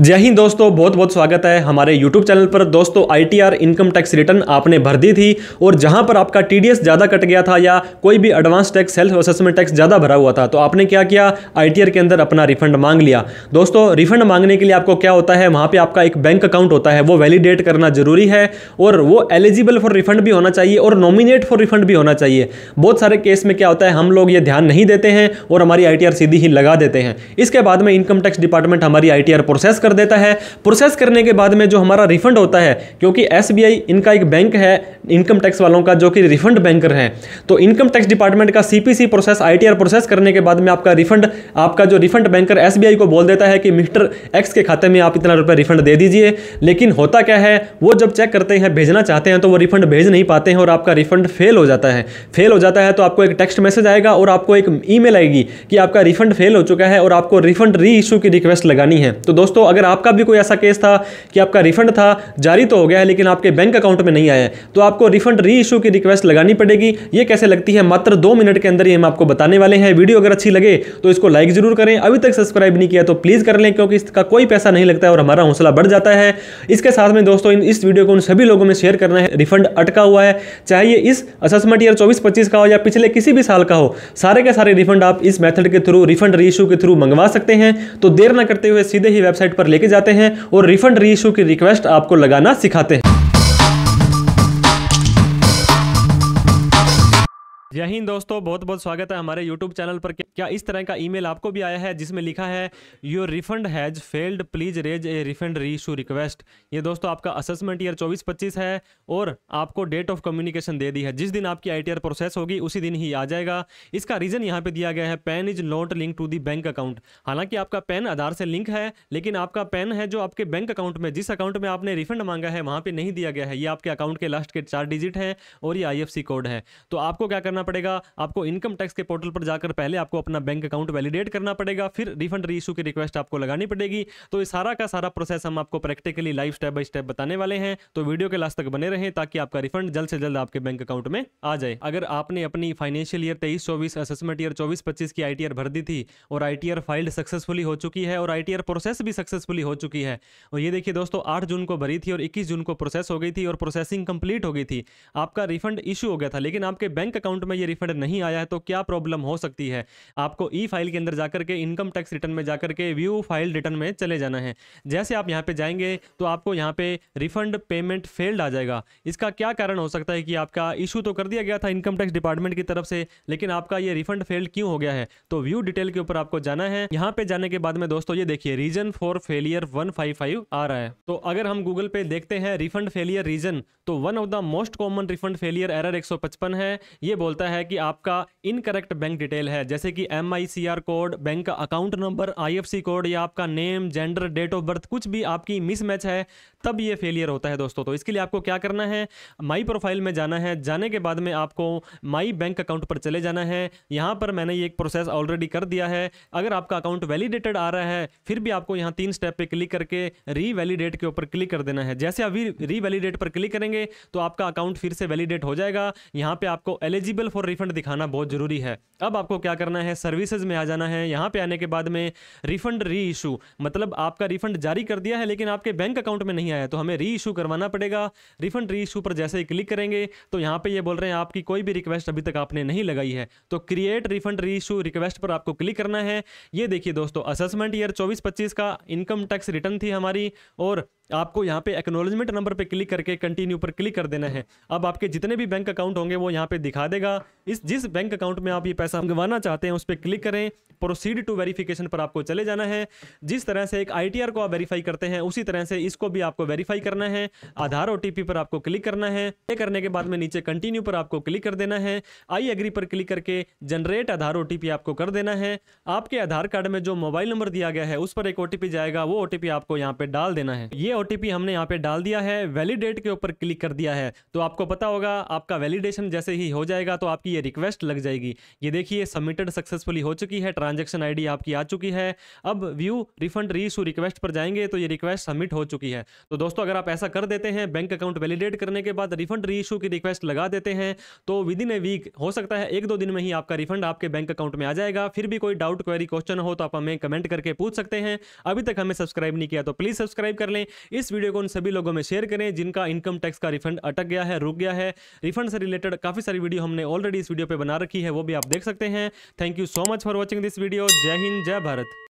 जय हिंद दोस्तों बहुत बहुत स्वागत है हमारे YouTube चैनल पर दोस्तों आई इनकम टैक्स रिटर्न आपने भर दी थी और जहां पर आपका टी ज़्यादा कट गया था या कोई भी advance tax self assessment tax ज़्यादा भरा हुआ था तो आपने क्या किया आई के अंदर अपना रिफंड मांग लिया दोस्तों रिफंड मांगने के लिए आपको क्या होता है वहाँ पर आपका एक बैंक अकाउंट होता है वो वैलिडेट करना जरूरी है और वो एलिजिबल फॉर रिफंड भी होना चाहिए और नॉमिनेट फॉर रिफंड भी होना चाहिए बहुत सारे केस में क्या होता है हम लोग ये ध्यान नहीं देते हैं और हमारी आई सीधी ही लगा देते हैं इसके बाद में इनकम टैक्स डिपार्टमेंट हमारी आई प्रोसेस कर कर देता है प्रोसेस करने के बाद में जो हमारा रिफंड होता है क्योंकि एस इनका एक बैंक है इनकम टैक्स वालों का जो कि रिफंड बैंकर है तो इनकम टैक्स डिपार्टमेंट का सी प्रोसेस आई प्रोसेस करने के बाद में आपका रिफंड आपका जो रिफंड बैंकर एस को बोल देता है कि मिस्टर एक्स के खाते में आप इतना रुपया रिफंड दे दीजिए लेकिन होता क्या है वो जब चेक करते हैं भेजना चाहते हैं तो वो रिफंड भेज नहीं पाते हैं और आपका रिफंड फेल हो जाता है फेल हो जाता है तो आपको एक टेक्स्ट मैसेज आएगा और आपको एक ईमेल आएगी कि आपका रिफंड फेल हो चुका है और आपको रिफंड री इशू की रिक्वेस्ट लगानी है तो दोस्तों अगर अगर आपका भी कोई ऐसा केस था कि आपका रिफंड था जारी तो हो गया है लेकिन आपके बैंक अकाउंट में नहीं आया है तो आपको रिफंड री इशू की रिक्वेस्ट लगानी पड़ेगी ये कैसे लगती है मात्र दो मिनट के अंदर ही हम आपको बताने वाले हैं वीडियो अगर अच्छी लगे तो इसको लाइक जरूर करें अभी तक सब्सक्राइब नहीं किया तो प्लीज़ कर लें क्योंकि इसका कोई पैसा नहीं लगता है और हमारा हौसला बढ़ जाता है इसके साथ में दोस्तों इस वीडियो को उन सभी लोगों में शेयर करना है रिफंड अटका हुआ है चाहे इस असेसमेंट ईयर चौबीस पच्चीस का हो या पिछले किसी भी साल का हो सारे के सारे रिफंड आप इस मेथड के थ्रू रिफंड री इशू के थ्रू मंगवा सकते हैं तो देर ना करते हुए सीधे ही वेबसाइट पर लेके जाते हैं और रिफंड रीइश्यू की रिक्वेस्ट आपको लगाना सिखाते हैं जय हिंद दोस्तों बहुत बहुत स्वागत है हमारे YouTube चैनल पर क्या इस तरह का ईमेल आपको भी आया है जिसमें लिखा है your refund has failed please raise a refund re request ये दोस्तों आपका असेसमेंट ईयर 24-25 है और आपको डेट ऑफ कम्युनिकेशन दे दी है जिस दिन आपकी आई प्रोसेस होगी उसी दिन ही आ जाएगा इसका रीजन यहाँ पे दिया गया है PAN is not link to the bank account हालांकि आपका पैन आधार से लिंक है लेकिन आपका पैन है जो आपके बैंक अकाउंट में जिस अकाउंट में आपने रिफंड मांगा है वहाँ पर नहीं दिया गया है ये आपके अकाउंट के लास्ट के चार डिजिट है और ये आई कोड है तो आपको क्या करना करना पड़ेगा आपको इनकम टैक्स के पोर्टल पर जाकर पहले आपको अपना बैंक अकाउंट वैलिडेट करना पड़ेगा फिर रिफंड रीइशू की रिक्वेस्ट आपको लगानी पड़ेगी तो ये सारा का सारा प्रोसेस हम आपको practically live step by step बताने वाले हैं तो वीडियो के लास्ट तक बने रहे ताकि आपका रिफंड जल्द से जल्द आपके बैंक अकाउंट में आ जाए अगर आपने अपनी फाइनेंशियल ईयर तेईस चौबीस असेसमेंट ईयर चौबीस पच्चीस की आई भर दी थी और आई फाइल्ड सक्सेसफुली हो चुकी है और आई प्रोसेस भी सक्सेसफुली हो चुकी है और ये देखिए दोस्तों आठ जून को भरी थी और इक्कीस जून को प्रोसेस हो गई थी और प्रोसेसिंग कंप्लीट हो गई थी आपका रिफंड इशू हो गया था लेकिन आपके बैंक अकाउंट में ये रिफंड नहीं आया है तो क्या प्रॉब्लम हो सकती है आपको ई फाइल के अंदर जाकर के इनकम टैक्स रिटर्न में जाकर के व्यू फाइल रिटर्न में चले जाना है जैसे आप यहाँ पे जाएंगे तो आपको यहाँ पे रिफंड पेमेंट फेल्ड आ जाएगा इसका क्या कारण हो सकता है कि आपका इशू तो कर दिया गया था इनकम टैक्स डिपार्टमेंट की तरफ से लेकिन आपका ये रिफंड फेल्ड क्यों हो गया है तो व्यू डिटेल के ऊपर आपको जाना है यहाँ पे जाने के बाद में दोस्तों ये देखिए रीजन फॉर फेलियर वन आ रहा है तो अगर हम गूगल पे देखते हैं रिफंड फेलियर रीजन तो one of the most common refund failure error 155 है ये बोलता होता है कि आपका इनकरेक्ट बैंक डिटेल है जैसे कि एम कोड बैंक का अकाउंट नंबर आई कोड या आपका name gender date of birth कुछ भी आपकी मिसमैच है तब ये फेलियर होता है दोस्तों तो इसके लिए आपको क्या करना है माई प्रोफाइल में जाना है जाने के बाद में आपको माई बैंक अकाउंट पर चले जाना है यहाँ पर मैंने ये एक प्रोसेस ऑलरेडी कर दिया है अगर आपका अकाउंट वैलिडेटेड आ रहा है फिर भी आपको यहाँ तीन स्टेप पे क्लिक करके रीवैलिडेट के ऊपर क्लिक कर देना है जैसे अभी रीवैलिडेट पर क्लिक करेंगे तो आपका अकाउंट फिर से वैलिडेट हो जाएगा यहाँ पे आपको एलिजिबल फॉर रिफंड दिखाना बहुत ज़रूरी है अब आपको क्या करना है सर्विसेज में आ जाना है यहाँ पे आने के बाद में रिफंड री इशू मतलब आपका रिफंड जारी कर दिया है लेकिन आपके बैंक अकाउंट में नहीं आया तो हमें री इशू करवाना पड़ेगा रिफंड री इशू पर जैसे ही क्लिक करेंगे तो यहाँ पे ये बोल रहे हैं आपकी कोई भी रिक्वेस्ट अभी तक आपने नहीं लगाई है तो create refund reissue request पर आपको क्लिक करना है ये देखिए दोस्तों असेसमेंट ईयर चौबीस पच्चीस का इनकम टैक्स रिटर्न थी हमारी और आपको यहाँ पे एक्नोलॉजमेंट नंबर पे क्लिक करके कंटिन्यू पर क्लिक कर देना है अब आपके जितने भी बैंक अकाउंट होंगे वो यहाँ पे दिखा देगा इस जिस बैंक अकाउंट में आप ये पैसा मंगवाना चाहते हैं उस पर क्लिक करें प्रोसीड टू वेरिफिकेशन पर आपको चले जाना है जिस तरह से एक आई को आप वेरीफाई करते हैं उसी तरह से इसको भी आपको वेरीफाई करना है आधार ओ पर आपको क्लिक करना है ये करने के बाद में नीचे कंटिन्यू पर आपको क्लिक कर देना है आई एग्री पर क्लिक करके जनरेट आधार ओ आपको कर देना है आपके आधार कार्ड में जो मोबाइल नंबर दिया गया है उस पर एक ओ जाएगा वो ओ आपको यहाँ पे डाल देना है ये ओ हमने यहाँ पे डाल दिया है वैलिडेट के ऊपर क्लिक कर दिया है तो आपको पता होगा आपका वैलिडेशन जैसे ही हो जाएगा तो आपकी ये रिक्वेस्ट लग जाएगी ये देखिए सबमिटेड सक्सेसफुली हो चुकी है ट्रांजेक्शन आई आपकी आ चुकी है अब व्यू रिफंड री रिक्वेस्ट पर जाएंगे तो ये रिक्वेस्ट सबमिट हो चुकी है तो दोस्तों अगर आप ऐसा कर देते हैं बैंक अकाउंट वैलिडेट करने के बाद रिफंड री की रिक्वेस्ट लगा देते हैं तो विद इन ए वीक हो सकता है एक दो दिन में ही आपका रिफंड आपके बैंक अकाउंट में आ जाएगा फिर भी कोई डाउट क्वेरी क्वेश्चन हो तो आप हमें कमेंट करके पूछ सकते हैं अभी तक हमें सब्सक्राइब नहीं किया तो प्लीज़ सब्सक्राइब कर लें इस वीडियो को उन सभी लोगों में शेयर करें जिनका इनकम टैक्स का रिफंड अटक गया है रुक गया है रिफंड से रिलेटेड काफ़ी सारी वीडियो हमने ऑलरेडी इस वीडियो पर बना रखी है वो भी आप देख सकते हैं thank you so much for watching this video जय हिंद जय भारत